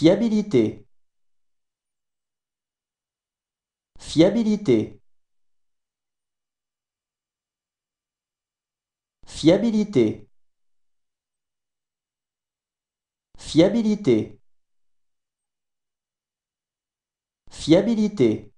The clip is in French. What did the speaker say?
fiabilité fiabilité fiabilité fiabilité fiabilité